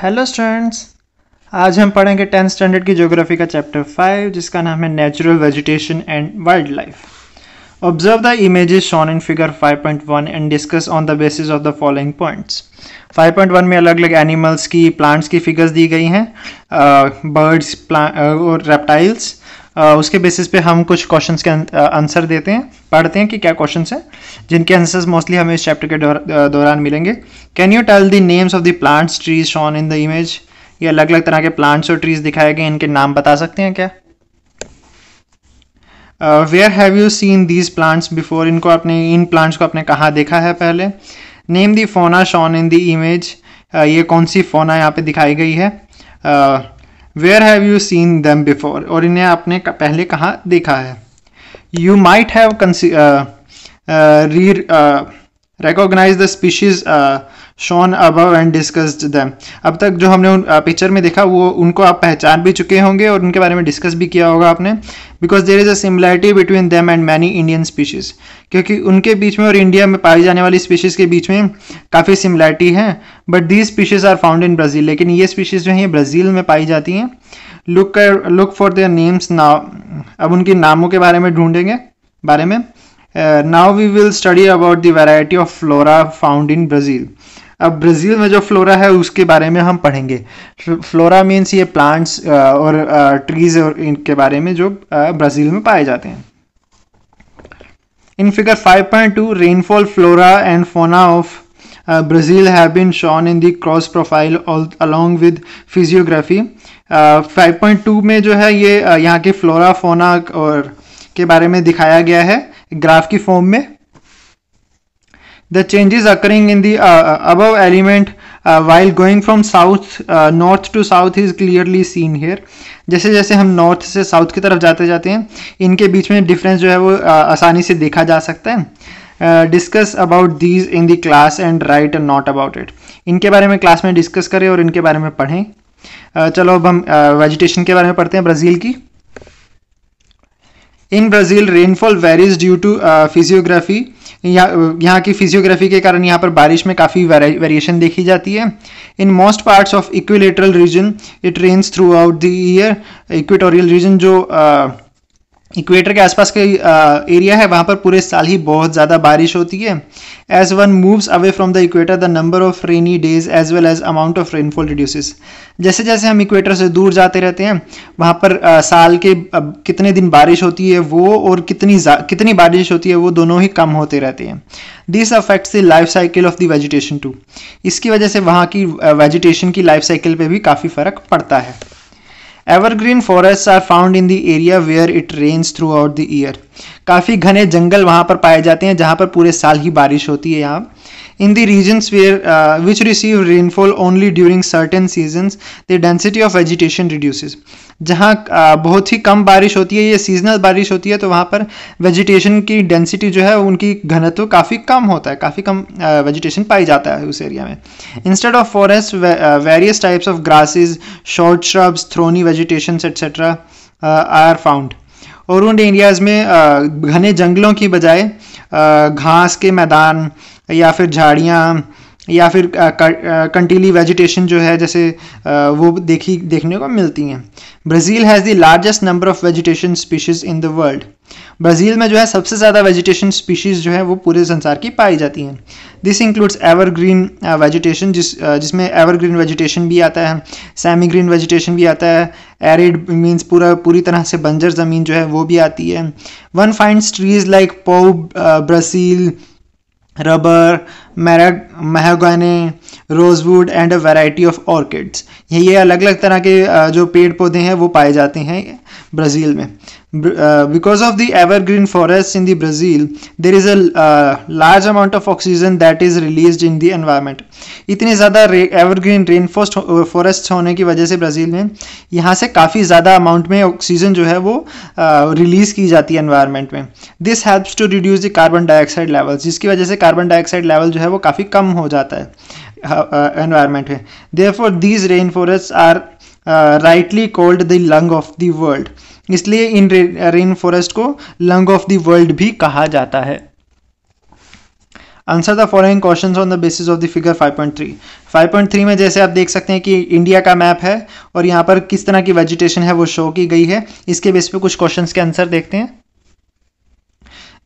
Hello students आज हम पढ़ेंगे टेंथ स्टैंडर्ड की ज्योग्राफी का चैप्टर फाइव जिसका नाम है natural vegetation and wild life observe the images shown in figure 5.1 and discuss on the basis of the following points 5.1 में अलग अलग एनिमल्स की प्लांट्स की फिगर्स दी गई हैं बर्ड्स और रेप्टाइल्स उसके बेसिस पे हम कुछ क्वेश्चंस के आंसर अं-, देते हैं पढ़ते हैं कि क्या क्वेश्चंस हैं जिनके आंसर्स मोस्टली हमें इस चैप्टर के दौरान मिलेंगे can you tell the names of the plants trees shown in the image ये अलग अलग तरह के प्लांट्स और ट्रीज दिखाए गए इनके नाम बता सकते हैं क्या where have you seen these plants before इनको आपने इन प्लांट्स को आपने कहाँ देखा है पहले नेम दी फोना शॉन इन द इमेज ये कौन सी फोना यहाँ पे दिखाई गई है uh, where have you seen them before और इन्हें आपने पहले कहाँ देखा है you might have re recognise the species shown above and discussed them अब तक जो हमने उन पिक्चर में देखा वो उनको आप पहचान भी चुके होंगे और उनके बारे में डिस्कस भी किया होगा आपने because there is a similarity between them and many Indian species क्योंकि उनके बीच में और इंडिया में पाई जाने वाली स्पीशीज़ के बीच में काफ़ी सिमिलैरिटी है but these species are found in Brazil लेकिन ये स्पीशीज़ जो हैं ब्राज़ील में पाई जाती हैं look look for their names now अब उनके नामों के बारे में ढूंढेंगे बारे में now we will study about the variety of flora found in Brazil अब ब्राज़ील में जो फ्लोरा है उसके बारे में हम पढ़ेंगे फ्लोरा मीन्स ये प्लांट्स uh, और ट्रीज uh, और इनके बारे में जो uh, ब्राज़ील में पाए जाते हैं in figure 5.2 rainfall flora and fauna of Brazil have have been in the cross profile profile with physiography 5.2 में जो है ये यहाँ के फ्लोरा फोना और के बारे में दिखाया गया है ग्राफ की फॉर्म में the changes occurring in the uh, uh, above element uh, while going from south uh, north to south is clearly seen here जैसे जैसे हम नॉर्थ से साउथ की तरफ जाते जाते हैं इनके बीच में डिफरेंस जो है वो uh, आसानी से देखा जा सकता है discuss about these in the class and write and note about it इनके बारे में क्लास में डिस्कस करें और इनके बारे में पढ़ें uh, चलो अब हम वेजिटेशन uh, के बारे में पढ़ते हैं ब्राज़ील की in Brazil rainfall varies due to physiography यहाँ की फिजियोग्राफी के कारण यहाँ पर बारिश में काफ़ी वेरिएशन देखी जाती है in most parts of equilateral region it rains throughout the year equatorial region जो uh, इक्वेटर के आसपास के एरिया है वहाँ पर पूरे साल ही बहुत ज़्यादा बारिश होती है as one moves away from the equator the number of rainy days as well as amount of rainfall reduces जैसे जैसे हम इक्वेटर से दूर जाते रहते हैं वहाँ पर आ, साल के आ, कितने दिन बारिश होती है वो और कितनी कितनी बारिश होती है वो दोनों ही कम होते रहते हैं this affects the life cycle of the vegetation too इसकी वजह से वहाँ की वेजिटेशन की लाइफ साइकिल पर भी काफ़ी फ़र्क पड़ता है evergreen forest are found in the area where it rains throughout the year काफ़ी घने जंगल वहाँ पर पाए जाते हैं जहाँ पर पूरे साल ही बारिश होती है यहाँ In the regions where uh, which receive rainfall only during certain seasons, the density of vegetation reduces. जहाँ uh, बहुत ही कम बारिश होती है ये सीजनल बारिश होती है तो वहाँ पर वेजिटेशन की डेंसिटी जो है उनकी घनत्व काफ़ी कम होता है काफ़ी कम वेजिटेशन uh, पाई जाता है उस एरिया में instead of forest various types of grasses short shrubs thorny vegetation etcetera are found और उन एरियाज़ में घने जंगलों की बजाय घास के मैदान या फिर झाड़ियाँ या फिर कंटीली वेजिटेशन जो है जैसे आ, वो देखी देखने को मिलती हैं Brazil has the largest number of vegetation species in the world Brazil में जो है सबसे ज़्यादा वेजिटेशन स्पीशीज़ जो है वो पूरे संसार की पाई जाती हैं दिस इंक्लूड्स एवरग्रीन वेजिटेशन जिस जिसमें एवरग्रीन वेजिटेशन भी आता है सेमी ग्रीन वेजिटेशन भी आता है एरिड मीन्स पूरा पूरी तरह से बंजर ज़मीन जो है वो भी आती है one find trees like pau Brazil rubber mara mahogany rosewood and a variety of orchids ये अलग अलग तरह के जो पेड़ पौधे हैं वो पाए जाते हैं ब्राज़ील में because of the evergreen forest in the Brazil there is a large amount of oxygen that is release in the environment इतने ज़्यादा एवरग्रीन रेन फॉरेस्ट होने की वजह से ब्राज़ील में यहाँ से काफ़ी ज़्यादा अमाउंट में ऑक्सीजन जो है वो रिलीज़ की जाती है एनवायरमेंट में this helps to reduce the carbon dioxide levels जिसकी वजह से कार्बन डाइऑक्साइड लेवल जो है वो काफ़ी कम हो जाता है Uh, uh, environment है therefore these rainforests are uh, rightly called the lung of the world इसलिए इन रेन फॉरेस्ट को लंग ऑफ द वर्ल्ड भी कहा जाता है answer the following question on the basis of the figure 5.3 5.3 में जैसे आप देख सकते हैं कि इंडिया का मैप है और यहाँ पर किस तरह की वेजिटेशन है वो शो की गई है इसके बेस पे कुछ क्वेश्चन के आंसर देखते हैं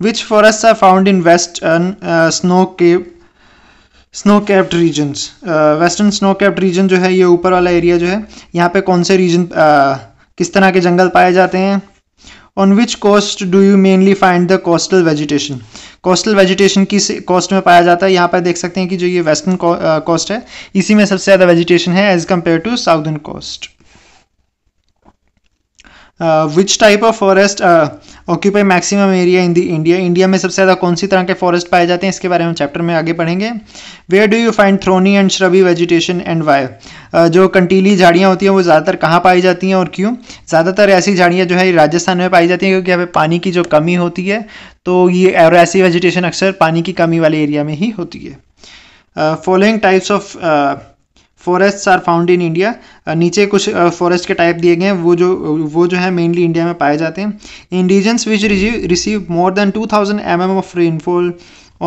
which forest are found in western snow uh, snow snow capped regions western snow capped region जो है ये ऊपर वाला एरिया जो है यहाँ पे कौन से रीजन uh, किस तरह के जंगल पाए जाते हैं on which coast do you mainly find the coastal vegetation coastal vegetation किस कोस्ट में पाया जाता है यहाँ पर देख सकते हैं कि जो ये वेस्टर्न कोस्ट uh, है इसी में सबसे ज़्यादा वेजिटेशन है as compare to southern coast uh, which type of forest occupy maximum area in the India India में सबसे ज़्यादा कौन सी तरह के फॉरेस्ट पाए जाते हैं इसके बारे में चैप्टर में आगे पढ़ेंगे where do you find thorny and vegetation vegetation and Uh, जो कंटीली झाड़ियाँ होती हैं वो ज़्यादातर कहाँ पाई जाती हैं और क्यों ज़्यादातर ऐसी झाड़ियाँ जो है राजस्थान में पाई जाती हैं क्योंकि यहाँ पर पानी की जो कमी होती है तो ये और ऐसी वेजिटेशन अक्सर पानी की कमी वाले एरिया में ही होती है following types of forest are found in India नीचे कुछ फॉरेस्ट uh, के टाइप दिए गए हैं वो जो वो जो है मेनली इंडिया में पाए जाते हैं in regions which receive more than two thousand M M of rainfall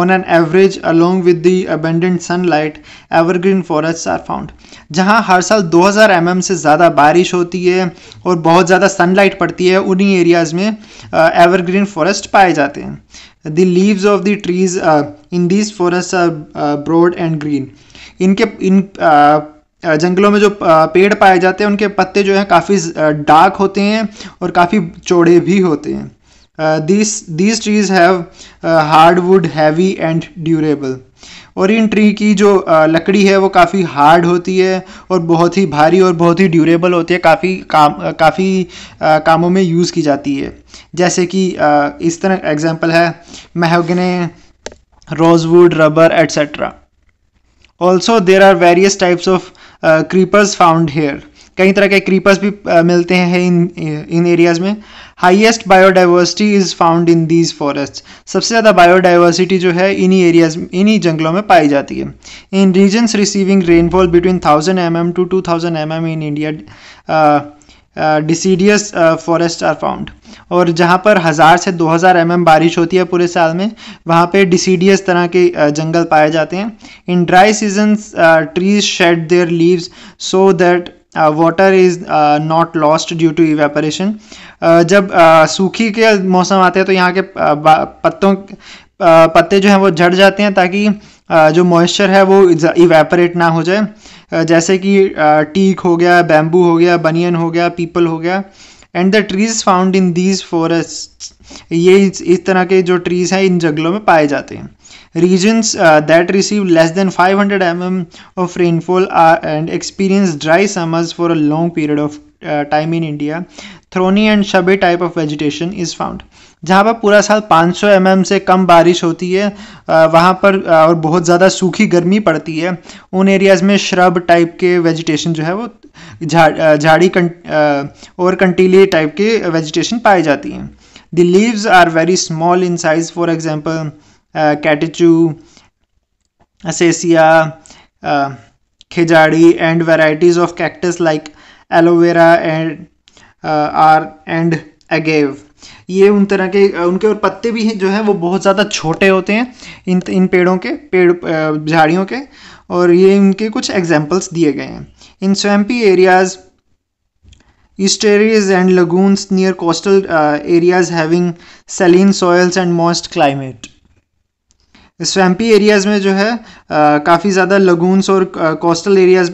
on an average along with the abundant sunlight evergreen forest are found जहाँ हर साल 2000 एम एम से ज़्यादा बारिश होती है और बहुत ज़्यादा सनलाइट पड़ती है उन्हीं एरियाज़ में एवरग्रीन uh, फॉरेस्ट पाए जाते हैं the leaves of the trees in these forest are broad and green इनके इन जंगलों में जो पेड़ पाए जाते हैं उनके पत्ते जो हैं काफ़ी डार्क होते हैं और काफ़ी चौड़े भी होते हैं these these trees have hard wood heavy and durable और इन ट्री की जो लकड़ी है वो काफ़ी हार्ड होती है और बहुत ही भारी और बहुत ही ड्यूरेबल होती है काफ़ी काम काफ़ी कामों में यूज़ की जाती है जैसे कि इस तरह एग्जांपल है mahogany rosewood rubber etcetera also there are various types of creepers found here कई तरह के क्रीपर्स भी uh, मिलते हैं इन इन एरियाज में highest biodiversity is found in these forest सबसे ज़्यादा बायोडाइवर्सिटी जो है इन्हीं एरियाज इन्हीं जंगलों में पाई जाती है in regions receiving rainfall between thousand M M to two thousand M M in India deciduous forest are found और जहाँ पर हज़ार से 2000 हज़ार mm बारिश होती है पूरे साल में वहाँ पे डिसीडियस तरह के जंगल पाए जाते हैं in dry seasons trees shed their leaves so that water is not lost due to evaporation जब uh, सूखी के मौसम आते हैं तो यहाँ के पत्तों पत्ते जो हैं वो झड़ जाते हैं ताकि जो मॉइस्चर है वो इवेपरेट ना हो जाए जैसे कि टीक हो गया बैम्बू हो गया बनियन हो गया पीपल हो गया and the trees found in these forest ये इस तरह के जो ट्रीज हैं इन जंगलों में पाए जाते हैं regions that receive less than 500 hundred M M of rainfall are and experience dry summers for a long period of time in India thorny and and type of vegetation is found जहाँ पर पूरा साल 500 सौ mm से कम बारिश होती है uh, वहाँ पर uh, और बहुत ज़्यादा सूखी गर्मी पड़ती है उन एरियाज़ में श्रब टाइप के वेजिटेशन जो है वो झाड़ uh, झाड़ी और कंटीले टाइप के वेजिटेशन पाई जाती हैं the leaves are very small in size for example catechu acacia khejri and varieties of cactus like aloe vera and are and agave ये उन तरह के uh, उनके और पत्ते भी हैं जो है वो बहुत ज़्यादा छोटे होते हैं इन इन पेड़ों के पेड़ uh, झाड़ियों के और ये इनके कुछ एग्जाम्पल्स दिए गए हैं in swampy areas estuaries and lagoons near coastal areas having saline soils and and climate swampy areas में जो है काफ़ी ज़्यादा लगूनस और कोस्टल एरियाज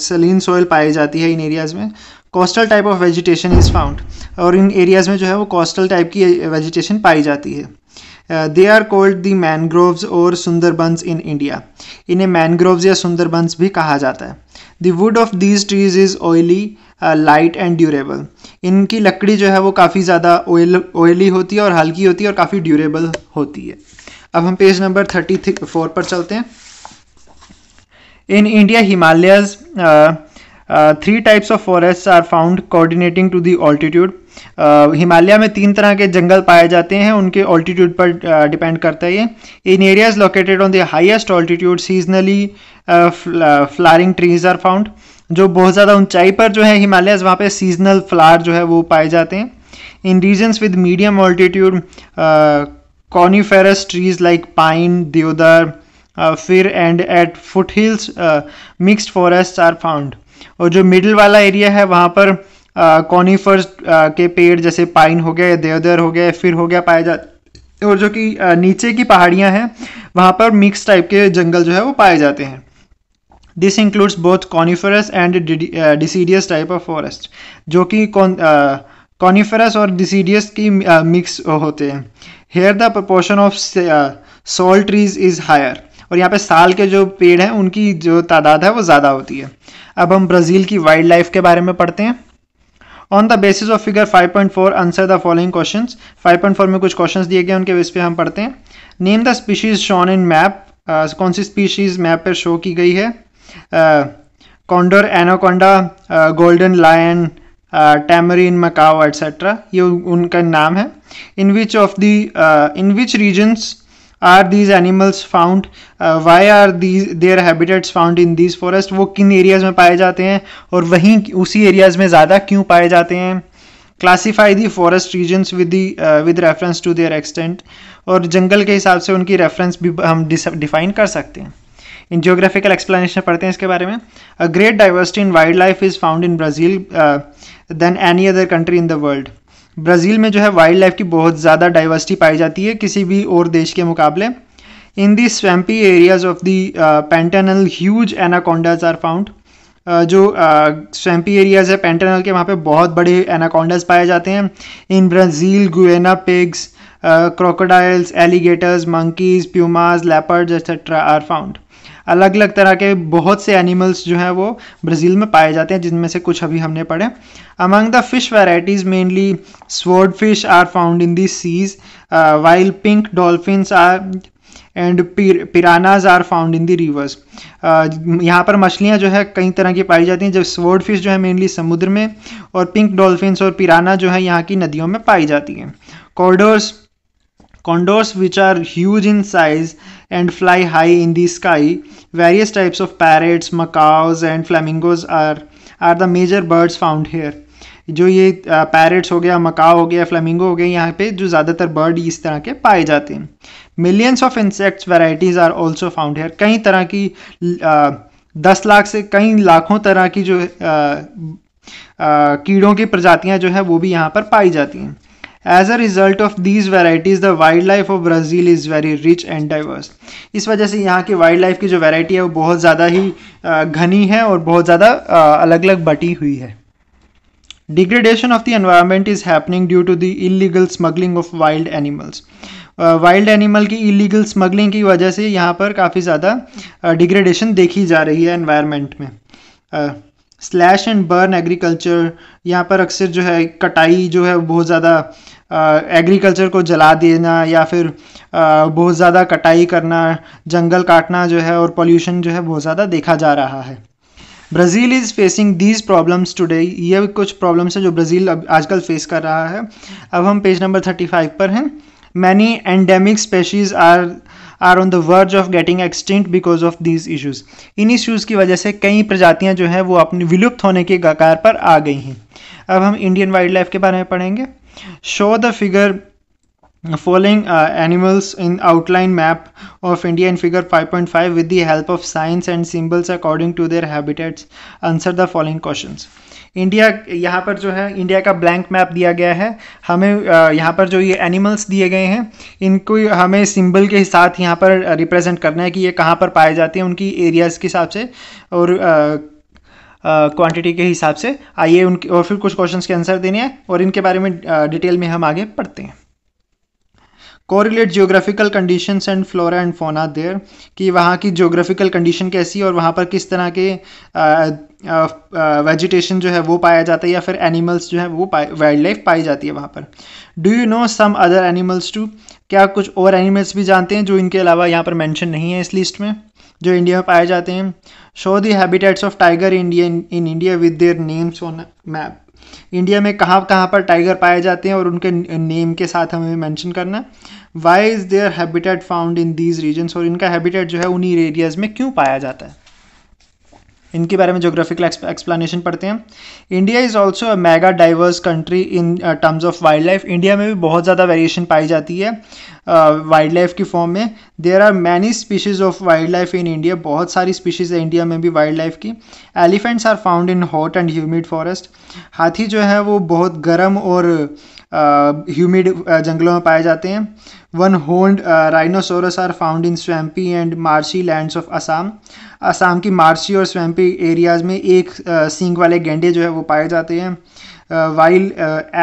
सलीन सॉइल पाई जाती है इन एरियाज़ में coastal type of vegetation is found और इन एरियाज़ में जो है वो कोस्टल टाइप की वेजिटेशन पाई जाती है they are called the mangroves और सुंदरबंस इन इंडिया इन्हें मैनग्रोव्स या सुंदरबंस भी कहा जाता है the wood of these trees is oily light and durable इनकी लकड़ी जो है वो काफ़ी ज़्यादा ऑयल ऑयली होती है और हल्की होती है और काफ़ी ड्यूरेबल होती है अब हम पेज नंबर थर्टी फोर पर चलते हैं in India Himalayas three types of forest are found coordinating to the altitude Himalaya में तीन तरह के जंगल पाए जाते हैं उनके ऑल्टीट्यूड पर डिपेंड uh, करता है ये in areas located on the highest altitude seasonally flowering trees are found जो बहुत ज़्यादा ऊंचाई पर जो है हिमालयस वहाँ पे सीजनल फ्लावर जो है वो पाए जाते हैं in regions with medium altitude coniferous trees like pine deodar, fir and at foot hills mixed forest are found और जो मिडिल वाला एरिया है वहाँ पर कॉनीफर्स uh, uh, के पेड़ जैसे पाइन हो गया देवदर हो गया फिर हो गया पाया जाता और जो कि uh, नीचे की पहाड़ियाँ हैं वहाँ पर मिक्स टाइप के जंगल जो है वो पाए जाते हैं this includes both coniferous and deciduous type of forest जो कि कॉनीफरस uh, और डिसीडियस की मिक्स uh, होते हैं here the proportion of salt trees is higher और यहाँ पे साल के जो पेड़ हैं उनकी जो तादाद है वो ज़्यादा होती है अब हम ब्राज़ील की वाइल्ड लाइफ के बारे में पढ़ते हैं on the basis of figure 5.4 answer the following question five point four में कुछ क्वेश्चन दिए गए उनके बेस पे हम पढ़ते हैं name the species shown in map कौन सी स्पीशीज मैप पर शो की गई है condor anaconda golden lion tamarin macaw etcetera ये उनका नाम है in which of the in which regions are these animals found why are these their habitats found in these forest वो किन एरियाज़ में पाए जाते हैं और वहीं उसी एरियाज़ में ज़्यादा क्यों पाए जाते हैं classify the forest regions with the with reference to their extent और जंगल के हिसाब से उनकी रेफरेंस भी हम डिफाइन कर सकते हैं इन जियोग्राफिकल एक्सप्लेनेशन पढ़ते हैं इसके बारे में a great diversity in wildlife is found in Brazil than any other country in the world Brazil में जो है वाइल्ड लाइफ की बहुत ज़्यादा डाइवर्सिटी पाई जाती है किसी भी और देश के मुकाबले in the swampy areas of the Pantanal huge anacondas are found जो स्वैम्पी uh, एरियाज है पेंटेनल के वहाँ पे बहुत बड़े एनाकोंडाज पाए जाते हैं in Brazil guinea pigs crocodiles alligators monkeys pumas leopards, etcetera are found अलग अलग तरह के बहुत से एनिमल्स जो हैं वो ब्राज़ील में पाए जाते हैं जिनमें से कुछ अभी हमने पढ़े among the fish varieties mainly swordfish are found in this seas wild pink dolphins are and piranhas are found in the rivers यहाँ पर मछलियाँ जो है कई तरह की पाई जाती हैं जब स्वर्ड फिश जो है मेनली समुद्र में और पिंक डॉल्फिन्स और पिराना जो है यहाँ की नदियों में पाई जाती हैं condors condors which are huge in size and fly high in the sky. Various types of parrots, macaws and flamingos are are the major birds found here. जो ये पैरट्स हो गया मकाओ हो गया फ्लेमिंगो हो गया यहाँ पे जो ज़्यादातर बर्ड इस तरह के पाए जाते हैं millions of insects varieties are also found here कई तरह की दस लाख से कई लाखों तरह की जो आ, आ, कीड़ों की प्रजातियाँ जो है वो भी यहाँ पर पाई जाती हैं as a result of these varieties the wildlife of Brazil is very rich and diverse इस वजह से यहाँ की वाइल्ड लाइफ की जो वेराइटी है वो बहुत ज़्यादा ही घनी है और बहुत ज़्यादा अलग अलग बटी हुई है degradation of the environment is happening due to the illegal smuggling of wild animals wild animal की इलीगल स्मगलिंग की वजह से यहाँ पर काफ़ी ज़्यादा डिग्रेडेशन देखी जा रही है एनवायरमेंट में uh, slash and burn agriculture यहाँ पर अक्सर जो है कटाई जो है बहुत ज़्यादा एग्रीकल्चर को जला देना या फिर बहुत ज़्यादा कटाई करना जंगल काटना जो है और पोल्यूशन जो है बहुत ज़्यादा देखा जा रहा है Brazil is facing these problems today ये कुछ प्रॉब्लम्स हैं जो ब्राज़ील अब आजकल फेस कर रहा है अब हम पेज नंबर थर्टी फाइव पर हैं many endemic species are are on the verge of getting extinct because of these issues इन इशूज़ की वजह से कई प्रजातियाँ जो हैं वो अपनी विलुप्त होने के कगार पर आ गई हैं अब हम इंडियन वाइल्ड लाइफ के बारे में पढ़ेंगे show the figure following uh, animals in outline map of India in figure 5.5 with the help of signs and symbols according to their habitats answer the following questions India यहाँ पर जो है India का blank map दिया गया है हमें uh, यहाँ पर जो ये एनिमल्स दिए गए हैं इनको हमें सिंबल के साथ यहाँ पर रिप्रेजेंट करना है कि ये कहाँ पर पाए जाते हैं उनकी एरियाज़ के हिसाब से और क्वांटिटी uh, uh, के हिसाब से आइए उनके और फिर कुछ क्वेश्चंस के आंसर देने हैं और इनके बारे में डिटेल में हम आगे पढ़ते हैं correlate geographical condition and flora and fauna there कि वहाँ की जियोग्राफिकल कंडीशन कैसी और वहाँ पर किस तरह के वेजिटेशन जो है वो पाया जाता है या फिर एनिमल्स जो है वो वाइल्ड लाइफ पाई जाती है वहाँ पर do you know some other animals too क्या कुछ और एनिमल्स भी जानते हैं जो इनके अलावा यहाँ पर मैंशन नहीं है इस लिस्ट में जो इंडिया में पाए जाते हैं show the habitats of tiger India in India with their names on map India में कहाँ कहाँ पर टाइगर पाए जाते हैं और उनके नेम के साथ हमें मेंशन करना why is their habitat found in these regions और इनका हैबिटेट जो है उन्हीं एरियाज में क्यों पाया जाता है इनके बारे में जोग्राफिकल एक्सप्लेनेशन पढ़ते हैं India is also a mega diverse country in terms of wildlife India में भी बहुत ज़्यादा वेरिएशन पाई जाती है वाइल्ड uh, लाइफ की फॉर्म में there are many species of wildlife in India बहुत सारी स्पीशीज़ है इंडिया में भी वाइल्ड लाइफ की elephants are found in hot and humid forest हाथी जो है वो बहुत गर्म और ह्यूमिड जंगलों में पाए जाते हैं one horned rhinoceros are found in swampy and marshy lands of Assam Assam की मार्शी और स्वैम्पी एरियाज में एक सींग वाले गेंडे जो है वो पाए जाते हैं wild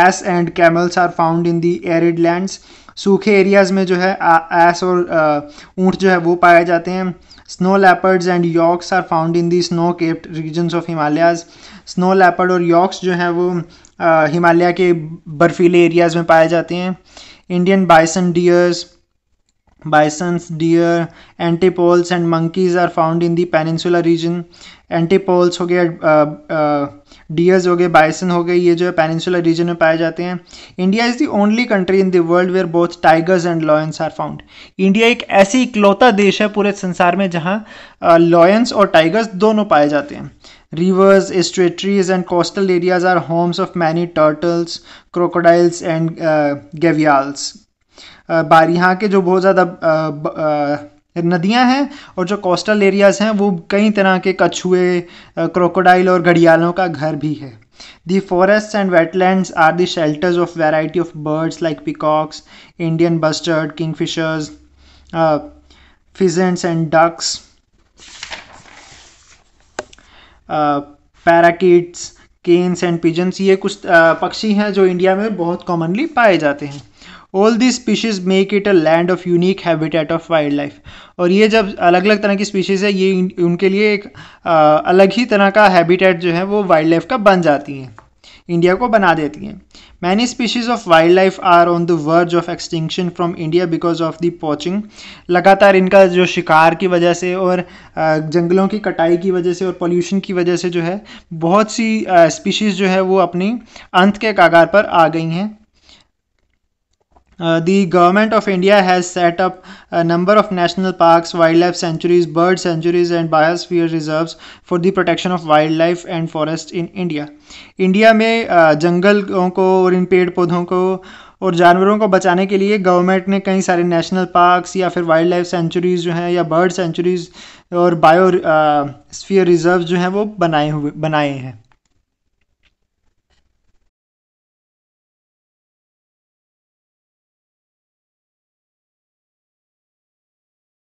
ass and camels are found in the arid lands सूखे एरियाज में जो है एस और ऊँट जो है वो पाए जाते हैं snow leopards and yaks are found in the snow capped regions of Himalayas snow leopard और यॉक्स जो हैं वो हिमालय के बर्फीले एरियाज में पाए जाते हैं Indian bison deers bisons deer antelopes and monkeys are found in the peninsula region antelopes हो गया डियर्स हो गए बाइसन हो गए ये जो है पेनिनसुलर रीजन में पाए जाते हैं India is the only country in the world where both tigers and lions are found India एक ऐसी इकलौता देश है पूरे संसार में जहाँ लॉयंस और टाइगर्स दोनों पाए जाते हैं rivers estuaries and coastal areas are homes of many turtles crocodiles and gavials बार यहाँ के जो बहुत ज़्यादा नदियां हैं और जो कोस्टल एरियाज़ हैं वो कई तरह के कछुए क्रोकोडाइल और घड़ियालों का घर भी है the forest and wetland are the shelters of variety of birds like peacocks Indian bustard kingfishers pheasants and ducks parakeets cranes and pigeons ये कुछ पक्षी हैं जो इंडिया में बहुत कॉमनली पाए जाते हैं all the species make it a land of unique habitat of wildlife और ये जब अलग अलग तरह की स्पीशीज़ है ये उनके लिए एक आ, अलग ही तरह का हैबिटेट जो है वो वाइल्ड लाइफ का बन जाती हैं इंडिया को बना देती हैं many species of wildlife are on the verge of extinction from India because of the poaching लगातार इनका जो शिकार की वजह से और जंगलों की कटाई की वजह से और पॉल्यूशन की वजह से जो है बहुत सी स्पीशीज़ जो है वो अपनी अंत के कागार पर आ गई हैं Uh, the government of India has set up a number of national parks, wildlife sanctuaries, bird sanctuaries, and biosphere reserves for the protection of wildlife and forest in India. india mein uh, जंगलों ko aur in ped podhon ko और जानवरों को बचाने के लिए government ने कई सारे नेशनल पार्क्स या फिर वाइल्ड लाइफ सेंचुरीज जो हैं या बर्ड सेंचुरीज और बायो स्फीयर रिजर्व जो हैं वो बनाए हुए बनाए हैं